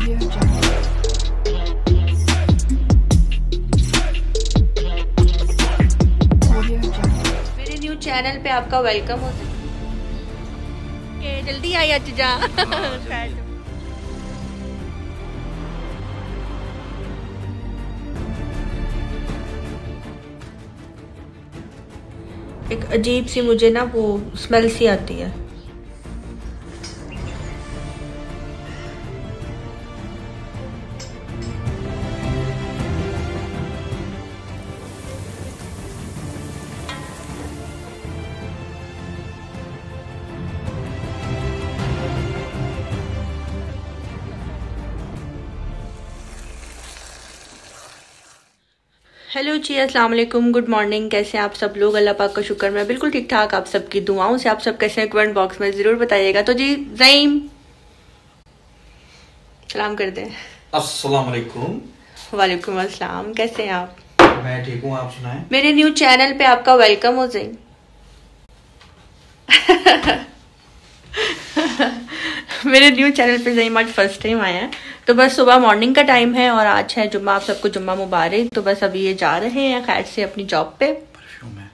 Audio Jungle. Channel पे आपका welcome हो सकता जल्दी आई हाँ, जा एक अजीब सी मुझे ना वो स्मेल सी आती है हेलो जी अस्सलाम वालेकुम गुड मॉर्निंग कैसे हैं आप सब लोग अल्लाह पाक का शुक्र मैं बिल्कुल ठीक ठाक आप सबकी दुआओं से आप सब कैसे हैं कमेंट बॉक्स में ज़रूर बताइएगा तो जी जईम सलाम कर दें अस्सलाम वालेकुम वालेकुम अस्सलाम कैसे हैं आप मैं ठीक हूं आप सुनाएं मेरे न्यू चैनल पे आपका वेलकम हो जईम मेरे न्यू चैनल पे जईम आज फर्स्ट टाइम आया है तो बस सुबह मॉर्निंग का टाइम है और आज है जुम्मा आप सबको जुम्मा मुबारक तो बस अभी ये जा रहे हैं खैर से अपनी जॉब पे परफ्यूम है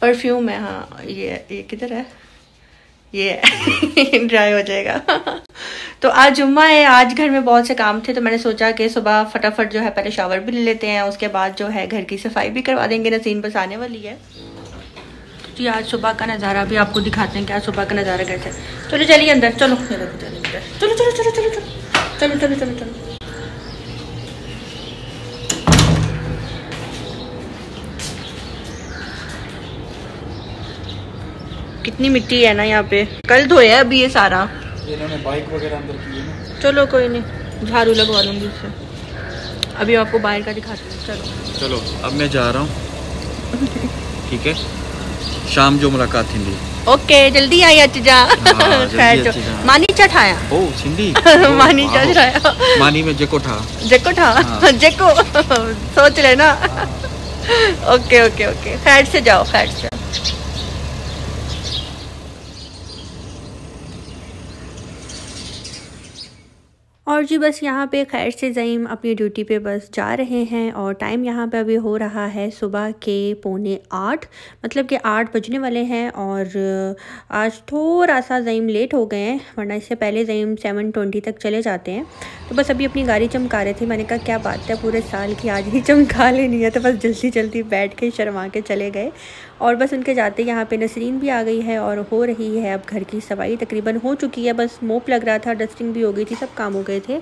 परफ्यूम है हाँ ये ये किधर है ये ड्राई हो जाएगा तो आज जुम्मा है आज घर में बहुत से काम थे तो मैंने सोचा कि सुबह फटाफट जो है पहले शावर भी ले लेते हैं उसके बाद जो है घर की सफाई भी करवा देंगे नसीन बस आने वाली है जी आज सुबह का नज़ारा भी आपको दिखाते हैं कि आज सुबह का नज़ारा कैसे चलो चलिए अंदर चलो चलो चलो चलो चलो चलो चलो चलो चलो चलो कितनी मिट्टी है ना यहाँ पे कल धोया अभी ये सारा इन्होंने बाइक वगैरह अंदर की है ना चलो कोई नहीं झाड़ू लगवा लूंगी उससे अभी आपको बाहर का दिखाती हूँ चलो चलो अब मैं जा रहा हूँ ठीक है शाम जो मुलाकात हिंदी ओके जल्दी आई अच जा हाँ, खैर जो मानी चा ठाया ओ सिंधी मानी चा ठाया मानी में जेको ठा जेको ठा हाँ। जेको सोच रहे ना हाँ। ओके ओके ओके खैर से जाओ खैर से और जी बस यहाँ पे खैर से ज़ईम अपनी ड्यूटी पे बस जा रहे हैं और टाइम यहाँ पे अभी हो रहा है सुबह के पौने आठ मतलब कि आठ बजने वाले हैं और आज थोड़ा सा ज़ईम लेट हो गए हैं वरना इससे पहले ज़ईम सेवन ट्वेंटी तक चले जाते हैं तो बस अभी अपनी गाड़ी चमका रहे थे मैंने कहा क्या बात है पूरे साल की आज ही चमका लेनी है तो बस जल्दी जल्दी बैठ के शर्मा के चले गए और बस उनके जाते यहाँ पे नसरीन भी आ गई है और हो रही है अब घर की सफाई तकरीबन हो चुकी है बस मोप लग रहा था डस्टिंग भी हो गई थी सब काम हो गए थे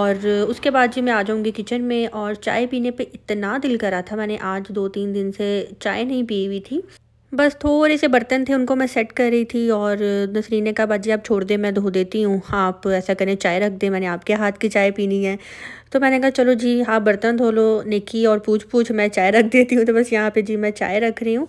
और उसके बाद जी मैं आ जाऊँगी किचन में और चाय पीने पे इतना दिल करा था मैंने आज दो तीन दिन से चाय नहीं पी हुई थी बस थोड़े से बर्तन थे उनको मैं सेट कर रही थी और नसरी ने कहा बाजी आप छोड़ दें मैं धो देती हूँ आप ऐसा करें चाय रख दें मैंने आपके हाथ की चाय पीनी है तो मैंने कहा चलो जी आप बर्तन धो लो निकी और पूछ पूछ मैं चाय रख देती हूँ तो बस यहाँ पे जी मैं चाय रख रही हूँ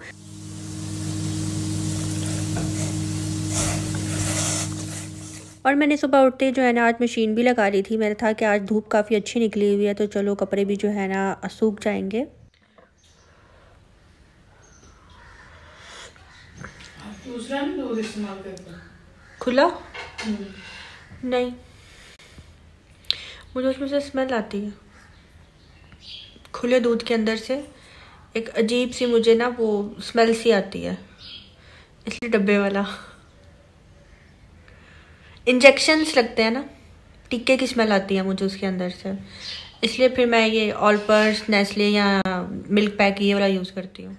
और मैंने सुबह उठते जो है ना आज मशीन भी लगा ली थी मैंने था कि आज धूप काफ़ी अच्छी निकली हुई है तो चलो कपड़े भी जो है ना सूख जाएंगे दूसरा नहीं दूध इस्तेमाल करता खुला हम्म। नहीं मुझे उसमें से स्मेल आती है खुले दूध के अंदर से एक अजीब सी मुझे ना वो स्मेल सी आती है इसलिए डब्बे वाला इंजेक्शन्स लगते हैं ना टीके की स्मेल आती है मुझे उसके अंदर से इसलिए फिर मैं ये ऑल पर्स नेस्ले या मिल्क पैक ये वाला यूज़ करती हूँ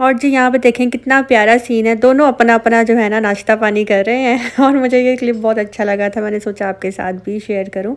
और जी यहाँ पे देखें कितना प्यारा सीन है दोनों अपना अपना जो है ना नाश्ता पानी कर रहे हैं और मुझे ये क्लिप बहुत अच्छा लगा था मैंने सोचा आपके साथ भी शेयर करूँ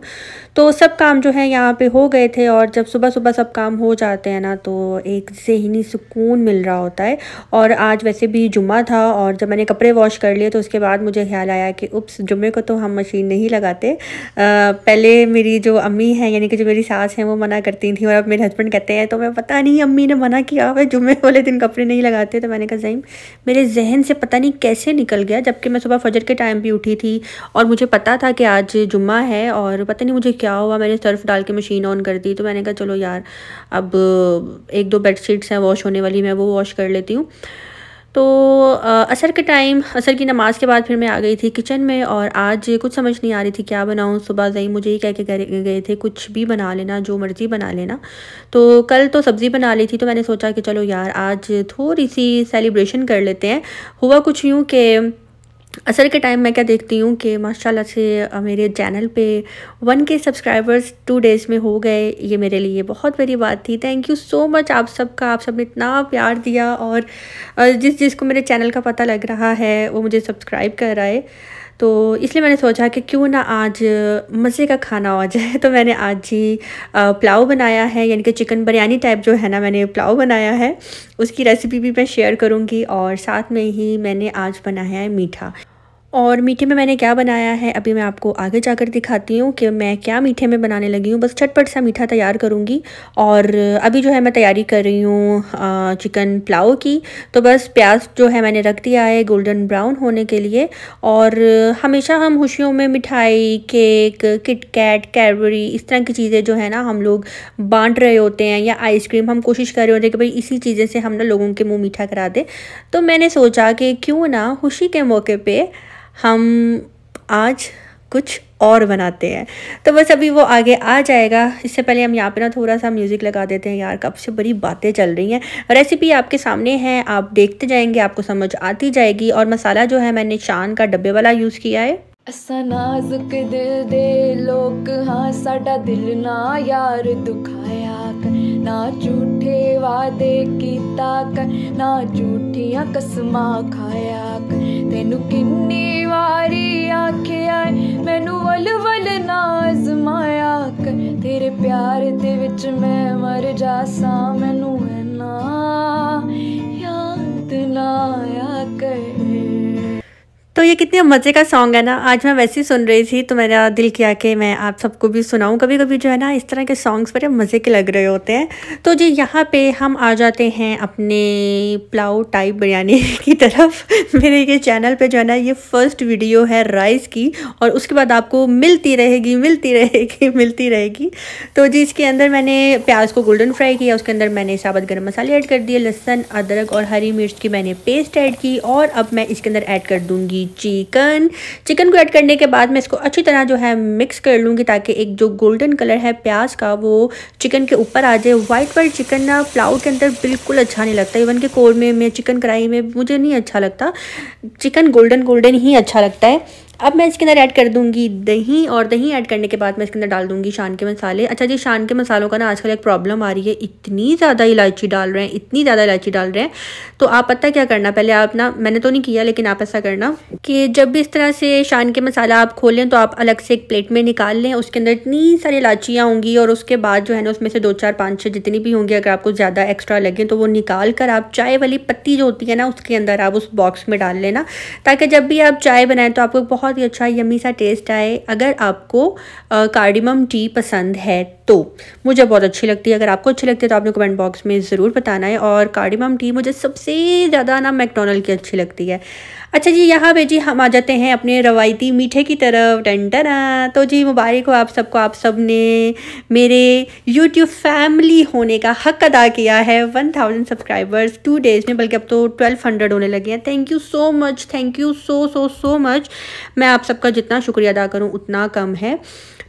तो सब काम जो है यहाँ पे हो गए थे और जब सुबह सुबह सब काम हो जाते हैं ना तो एक जहनी सुकून मिल रहा होता है और आज वैसे भी जुम्मा था और जब मैंने कपड़े वॉश कर लिए तो उसके बाद मुझे ख्याल आया कि उप्स जुम्मे को तो हम मशीन नहीं लगाते पहले मेरी जो अम्मी है यानी कि जो मेरी सास हैं वो मना करती थी और अब मेरे हस्बैंड कहते हैं तो मैं पता नहीं अम्मी ने मना किया हुआ जुम्मे वाले दिन कपड़े नहीं लगाते तो मैंने कहा जहीम मेरे जहन से पता नहीं कैसे निकल गया जबकि मैं सुबह फजर के टाइम भी उठी थी और मुझे पता था कि आज जुम्मा है और पता नहीं मुझे क्या हुआ मैंने सर्फ डाल के मशीन ऑन कर दी तो मैंने कहा चलो यार अब एक दो बेड हैं वॉश होने वाली मैं वो वॉश कर लेती हूँ तो असर के टाइम असर की नमाज़ के बाद फिर मैं आ गई थी किचन में और आज कुछ समझ नहीं आ रही थी क्या बनाऊँ सुबह जही मुझे ही कह के गए थे कुछ भी बना लेना जो मर्ज़ी बना लेना तो कल तो सब्ज़ी बना ली थी तो मैंने सोचा कि चलो यार आज थोड़ी सी सेलिब्रेशन कर लेते हैं हुआ कुछ यूँ कि असर के टाइम मैं क्या देखती हूँ कि माशाल्लाह से मेरे चैनल पे वन के सब्सक्राइबर्स टू डेज़ में हो गए ये मेरे लिए बहुत बड़ी बात थी थैंक यू सो मच आप सबका आप सब ने इतना प्यार दिया और जिस जिसको मेरे चैनल का पता लग रहा है वो मुझे सब्सक्राइब कर रहा है तो इसलिए मैंने सोचा कि क्यों ना आज मज़े का खाना हो जाए तो मैंने आज ही पुलाव बनाया है यानी कि चिकन बिरयानी टाइप जो है ना मैंने पुलाव बनाया है उसकी रेसिपी भी मैं शेयर करूँगी और साथ में ही मैंने आज बनाया है मीठा और मीठे में मैंने क्या बनाया है अभी मैं आपको आगे जाकर दिखाती हूँ कि मैं क्या मीठे में बनाने लगी हूँ बस झटपट सा मीठा तैयार करूँगी और अभी जो है मैं तैयारी कर रही हूँ चिकन पुलाव की तो बस प्याज जो है मैंने रख दिया है गोल्डन ब्राउन होने के लिए और हमेशा हम खुशियों में मिठाई केक किटकैट कैडबरी इस तरह की चीज़ें जो है ना हम लोग बाँट रहे होते हैं या आइसक्रीम हम कोशिश कर रहे होते हैं कि भाई इसी चीज़ें से हम ना लोगों के मुँह मीठा करा दें तो मैंने सोचा कि क्यों ना खुशी के मौके पर हम आज कुछ और बनाते हैं तो बस अभी वो आगे आ जाएगा इससे पहले हम यहाँ पे ना थोड़ा सा म्यूज़िक लगा देते हैं यार कब से बड़ी बातें चल रही हैं रेसिपी आपके सामने है आप देखते जाएंगे आपको समझ आती जाएगी और मसाला जो है मैंने शान का डब्बे वाला यूज़ किया है ਅਸਾਂ ਨਾਜ਼ੁਕ ਦਿਲ ਦੇ ਲੋਕ ਹਾਂ ਸਾਡਾ ਦਿਲ ਨਾ ਯਾਰ ਦੁਖਾਇਆ ਕਰ ਨਾ ਝੂਠੇ ਵਾਦੇ ਕੀਤਾ ਕਰ ਨਾ ਝੂਠੀਆਂ ਕਸਮਾਂ ਖਾਇਆ ਕਰ ਤੈਨੂੰ ਕਿੰਨੀ ਵਾਰੀ ਆਖਿਆ ਮੈਨੂੰ ਵਲ ਵਲ ਅਜ਼ਮਾਇਆ ਕਰ ਤੇਰੇ ਪਿਆਰ ਦੇ ਵਿੱਚ ਮੈਂ ਮਰ ਜਾਸਾਂ ਮੈਨੂੰ ਐਨਾ ਯਾਦ ਨਾ ਆਇਆ ਕਰ तो ये कितने मज़े का सॉन्ग है ना आज मैं वैसे ही सुन रही थी तो मेरा दिल किया कि मैं आप सबको भी सुनाऊं कभी कभी जो है ना इस तरह के सॉन्ग्स बड़े मज़े के लग रहे होते हैं तो जी यहाँ पे हम आ जाते हैं अपने पुलाव टाइप बिरयानी की तरफ मेरे ये चैनल पे जो है ना ये फर्स्ट वीडियो है राइस की और उसके बाद आपको मिलती रहेगी मिलती रहेगी मिलती रहेगी तो जी इसके अंदर मैंने प्याज को गोल्डन फ्राई किया उसके अंदर मैंने साबत गर्म मसाले ऐड कर दिए लहसन अदरक और हरी मिर्च की मैंने पेस्ट ऐड की और अब मैं इसके अंदर ऐड कर दूँगी चिकन चिकन को ऐड करने के बाद मैं इसको अच्छी तरह जो है मिक्स कर लूँगी ताकि एक जो गोल्डन कलर है प्याज का वो चिकन के ऊपर आ जाए वाइट वाइट चिकन ना पुलाव के अंदर बिल्कुल अच्छा नहीं लगता इवन के कोर में चिकन कढ़ाई में मुझे नहीं अच्छा लगता चिकन गोल्डन गोल्डन ही अच्छा लगता है अब मैं इसके अंदर ऐड कर दूंगी दही और दही ऐड करने के बाद मैं इसके अंदर डाल दूंगी शान के मसाले अच्छा जी शान के मसालों का ना आजकल एक प्रॉब्लम आ रही है इतनी ज़्यादा इलायची डाल रहे हैं इतनी ज़्यादा इलायची डाल रहे हैं तो आप पता क्या करना पहले आप ना मैंने तो नहीं किया लेकिन आप ऐसा करना कि जब भी इस तरह से शान के मसाला आप खोलें तो आप अलग से एक प्लेट में निकाल लें उसके अंदर इतनी सारी इलायचियाँ होंगी और उसके बाद जो है ना उसमें से दो चार पाँच छः जितनी भी होंगी अगर आपको ज़्यादा एक्स्ट्रा लगे तो वो निकाल कर आप चाय वाली पत्ती जो होती है ना उसके अंदर आप उस बॉक्स में डाल लेना ताकि जब भी आप चाय बनाएं तो आपको बहुत बहुत ही अच्छा यमी सा टेस्ट आए अगर आपको कार्डिमम टी पसंद है तो मुझे बहुत अच्छी लगती है अगर आपको अच्छी लगती है तो आपने कमेंट बॉक्स में ज़रूर बताना है और कार्डिमम टी मुझे सबसे ज़्यादा ना मैकडोनल्ड की अच्छी लगती है अच्छा जी यहाँ पे जी हम आ जाते हैं अपने रवायती मीठे की तरफ टेंटर तो जी मुबारक हो आप सबको आप सब ने मेरे यूट्यूब फैमिली होने का हक अदा किया है one thousand subscribers two days में बल्कि अब तो ट्वेल्व हंड्रेड होने लगे हैं thank you so much thank you so so so much मैं आप सबका जितना शुक्रिया अदा करूँ उतना कम है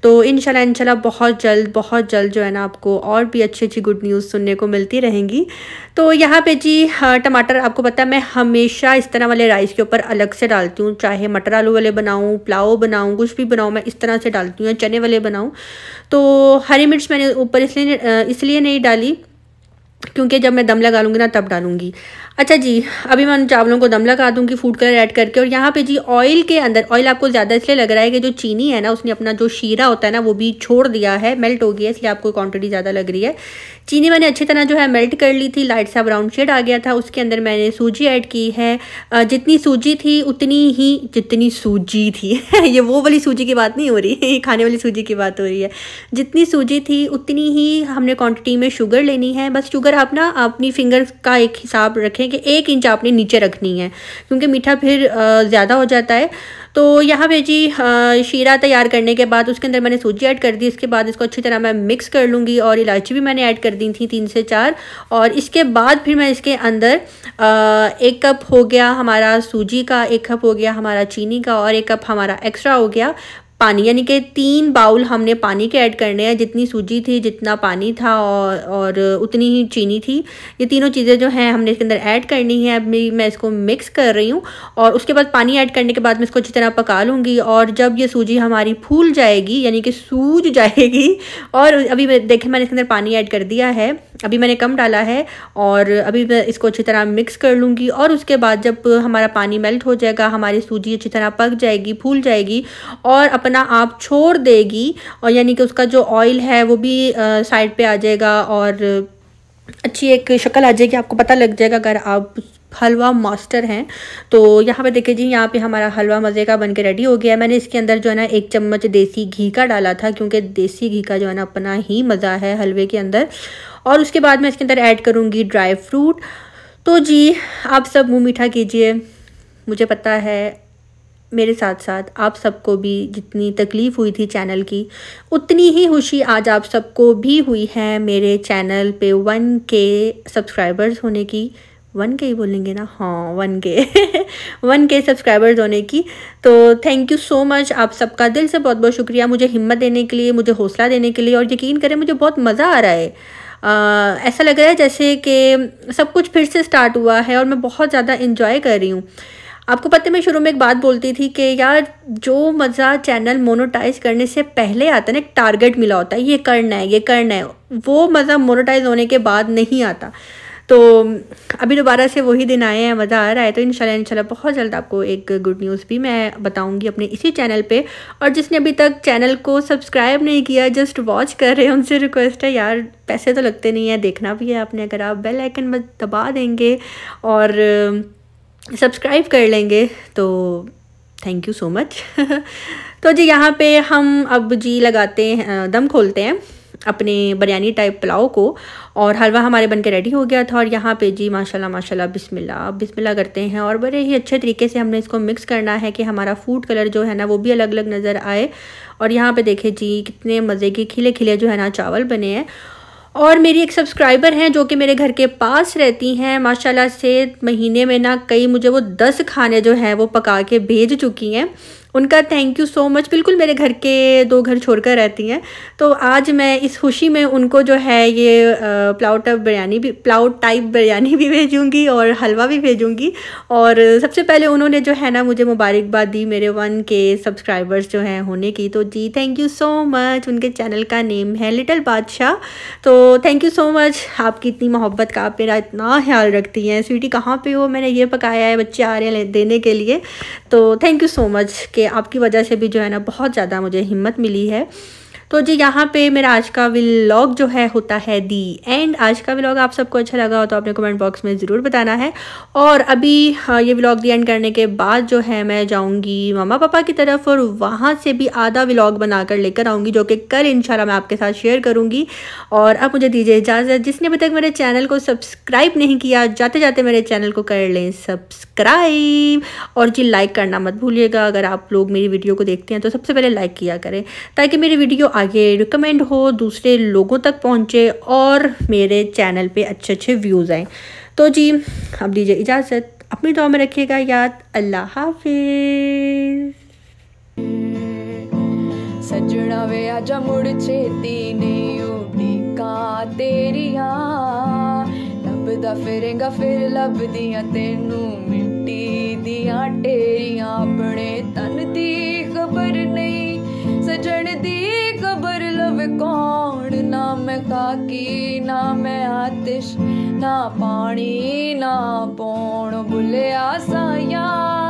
तो इन शाला बहुत जल्द बहुत जल्द जो है ना आपको और भी अच्छी अच्छी गुड न्यूज़ सुनने को मिलती रहेंगी तो यहाँ पे जी हाँ, टमाटर आपको पता है मैं हमेशा इस तरह वाले राइस के ऊपर अलग से डालती हूँ चाहे मटर आलू वाले बनाऊँ पुलाव बनाऊँ कुछ भी बनाऊँ मैं इस तरह से डालती हूँ चने वाले बनाऊँ तो हरी मिर्च मैंने ऊपर इसलिए इसलिए नहीं डाली क्योंकि जब मैं दम लगा लूँगी ना तब डालूँगी अच्छा जी अभी मैं उन चावलों को दम लगा दूंगी फूड कलर ऐड करके और यहाँ पे जी ऑयल के अंदर ऑयल आपको ज़्यादा इसलिए लग रहा है कि जो चीनी है ना उसने अपना जो शीरा होता है ना वो भी छोड़ दिया है मेल्ट हो गया इसलिए आपको क्वांटिटी ज़्यादा लग रही है चीनी मैंने अच्छी तरह जो है मेल्ट कर ली थी लाइट सा ब्राउन शेड आ गया था उसके अंदर मैंने सूजी ऐड की है जितनी सूजी थी उतनी ही जितनी सूजी थी ये वो वाली सूजी की बात नहीं हो रही ये खाने वाली सूजी की बात हो रही है जितनी सूजी थी उतनी ही हमने क्वान्टिटी में शुगर लेनी है बस शुगर आप ना अपनी फिंगर का एक हिसाब रखें हैं कि एक इंच आपने नीचे रखनी है क्योंकि मीठा फिर ज़्यादा हो जाता है तो यहाँ पे जी शीरा तैयार करने के बाद उसके अंदर मैंने सूजी ऐड कर दी इसके बाद इसको अच्छी तरह मैं मिक्स कर लूँगी और इलायची भी मैंने ऐड कर दी थी तीन से चार और इसके बाद फिर मैं इसके अंदर एक कप हो गया हमारा सूजी का एक कप हो गया हमारा चीनी का और एक कप हमारा एक्स्ट्रा हो गया पानी यानी कि तीन बाउल हमने पानी के ऐड करने हैं जितनी सूजी थी जितना पानी था और और उतनी ही चीनी थी ये तीनों चीज़ें जो हैं हमने इसके अंदर ऐड करनी है अभी मैं इसको मिक्स कर रही हूँ और उसके बाद पानी ऐड करने के बाद मैं इसको अच्छी तरह पका लूँगी और जब ये सूजी हमारी फूल जाएगी यानी कि सूज जाएगी और अभी देखें मैंने इसके अंदर पानी ऐड कर दिया है अभी मैंने कम डाला है और अभी मैं इसको अच्छी तरह मिक्स कर लूँगी और उसके बाद जब हमारा पानी मेल्ट हो जाएगा हमारी सूजी अच्छी तरह पक जाएगी फूल जाएगी और अपन अपना आप छोड़ देगी और यानी कि उसका जो ऑयल है वो भी साइड पे आ जाएगा और अच्छी एक शक्ल आ जाएगी आपको पता लग जाएगा अगर आप हलवा मास्टर हैं तो यहाँ पे देखिए जी यहाँ पे हमारा हलवा मज़े का बन के रेडी हो गया है मैंने इसके अंदर जो है ना एक चम्मच देसी घी का डाला था क्योंकि देसी घी का जो है ना अपना ही मज़ा है हलवे के अंदर और उसके बाद मैं इसके अंदर ऐड करूँगी ड्राई फ्रूट तो जी आप सब मुँह मीठा कीजिए मुझे पता है मेरे साथ साथ आप सबको भी जितनी तकलीफ़ हुई थी चैनल की उतनी ही खुशी आज आप सबको भी हुई है मेरे चैनल पे वन के सब्सक्राइबर्स होने की वन के ही बोलेंगे ना हाँ वन के वन के सब्सक्राइबर्स होने की तो थैंक यू सो मच आप सबका दिल से बहुत बहुत शुक्रिया मुझे हिम्मत देने के लिए मुझे हौसला देने के लिए और यकीन करें मुझे बहुत मज़ा आ रहा है आ, ऐसा लग रहा है जैसे कि सब कुछ फिर से स्टार्ट हुआ है और मैं बहुत ज़्यादा इन्जॉय कर रही हूँ आपको पता है मैं शुरू में एक बात बोलती थी कि यार जो मज़ा चैनल मोनोटाइज करने से पहले आता है ना एक टारगेट मिला होता है ये करना है ये करना है वो मज़ा मोनोटाइज होने के बाद नहीं आता तो अभी दोबारा से वही दिन आए हैं मज़ा आ रहा है तो इंशाल्लाह इंशाल्लाह बहुत जल्द आपको एक गुड न्यूज़ भी मैं बताऊंगी अपने इसी चैनल पे और जिसने अभी तक चैनल को सब्सक्राइब नहीं किया जस्ट वॉच कर रहे हैं उनसे रिक्वेस्ट है यार पैसे तो लगते नहीं है देखना भी है आपने अगर आप बेल आइकन दबा देंगे और सब्सक्राइब कर लेंगे तो थैंक यू सो मच तो जी यहाँ पे हम अब जी लगाते हैं दम खोलते हैं अपने बिरयानी टाइप पुलाव को और हलवा हमारे बनके रेडी हो गया था और यहाँ पे जी माशाल्लाह माशाल्लाह बिस्मिल्लाह बिस्मिल्लाह करते हैं और बड़े ही अच्छे तरीके से हमने इसको मिक्स करना है कि हमारा फूड कलर जो है ना वो भी अलग अलग नज़र आए और यहाँ पे देखे जी कितने मज़े के खिले खिले जो है ना चावल बने हैं और मेरी एक सब्सक्राइबर हैं जो कि मेरे घर के पास रहती हैं माशाल्लाह से महीने में ना कई मुझे वो दस खाने जो हैं वो पका के भेज चुकी हैं उनका थैंक यू सो मच बिल्कुल मेरे घर के दो घर छोड़कर रहती हैं तो आज मैं इस खुशी में उनको जो है ये प्लाउ टाइप बिरयानी भी प्लाउ टाइप बिरयानी भी भेजूंगी और हलवा भी भेजूँगी और सबसे पहले उन्होंने जो है ना मुझे मुबारकबाद दी मेरे वन के सब्सक्राइबर्स जो हैं होने की तो जी थैंक यू सो मच उनके चैनल का नेम है लिटल बादशाह तो थैंक यू सो मच आपकी इतनी मोहब्बत का आप मेरा इतना ख्याल रखती हैं स्वीटी कहाँ पर हो मैंने ये पकाया है बच्चे आ रहे हैं देने के लिए तो थैंक यू सो मच आपके आपकी वजह से भी जो है ना बहुत ज़्यादा मुझे हिम्मत मिली है तो जी यहाँ पे मेरा आज का व्लॉग जो है होता है दी एंड आज का व्लॉग आप सबको अच्छा लगा हो तो आपने कमेंट बॉक्स में ज़रूर बताना है और अभी हाँ, ये व्लॉग दी एंड करने के बाद जो है मैं जाऊँगी मामा पापा की तरफ और वहाँ से भी आधा व्लॉग बनाकर लेकर आऊँगी जो कि कल शाला मैं आपके साथ शेयर करूँगी और अब मुझे दीजिए इजाज़त जिसने अभी तक मेरे चैनल को सब्सक्राइब नहीं किया जाते जाते मेरे चैनल को कर लें सब्सक्राइब और जी लाइक करना मत भूलिएगा अगर आप लोग मेरी वीडियो को देखते हैं तो सबसे पहले लाइक किया करें ताकि मेरी वीडियो आगे रिकमेंड हो दूसरे लोगों तक पहुंचे और मेरे चैनल पे अच्छे अच्छे व्यूज़ आए तो जी अब दीजिए इजाज़त अपनी दुआ में रखिएगा याद अल्लाह हाफिज का तेरिया लब दा फिरेगा फिर लब दिया तेनू मिट्टी दिया टेरिया अपने तन दी खबर नहीं सजन दी वे कौन ना मैं काकी ना मैं आतिश ना पानी ना पौण बुले आसाया